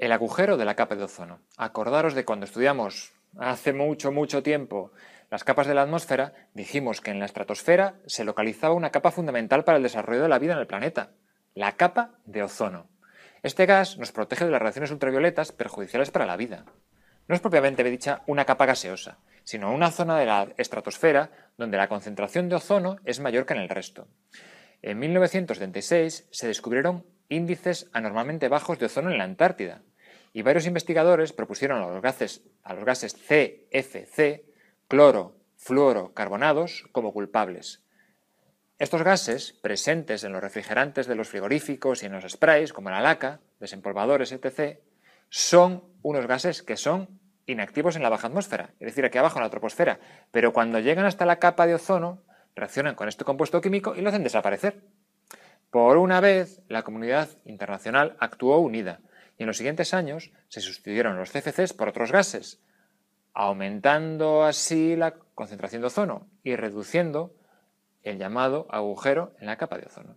El agujero de la capa de ozono. Acordaros de cuando estudiamos hace mucho, mucho tiempo las capas de la atmósfera, dijimos que en la estratosfera se localizaba una capa fundamental para el desarrollo de la vida en el planeta, la capa de ozono. Este gas nos protege de las radiaciones ultravioletas perjudiciales para la vida. No es propiamente dicha una capa gaseosa, sino una zona de la estratosfera donde la concentración de ozono es mayor que en el resto. En 1976 se descubrieron índices anormalmente bajos de ozono en la Antártida, y varios investigadores propusieron a los gases, a los gases CFC, cloro, carbonados, como culpables. Estos gases, presentes en los refrigerantes de los frigoríficos y en los sprays, como en la laca, desempolvadores, etc., son unos gases que son inactivos en la baja atmósfera, es decir, aquí abajo en la troposfera, pero cuando llegan hasta la capa de ozono, reaccionan con este compuesto químico y lo hacen desaparecer. Por una vez, la comunidad internacional actuó unida, y en los siguientes años se sustituyeron los CFCs por otros gases, aumentando así la concentración de ozono y reduciendo el llamado agujero en la capa de ozono.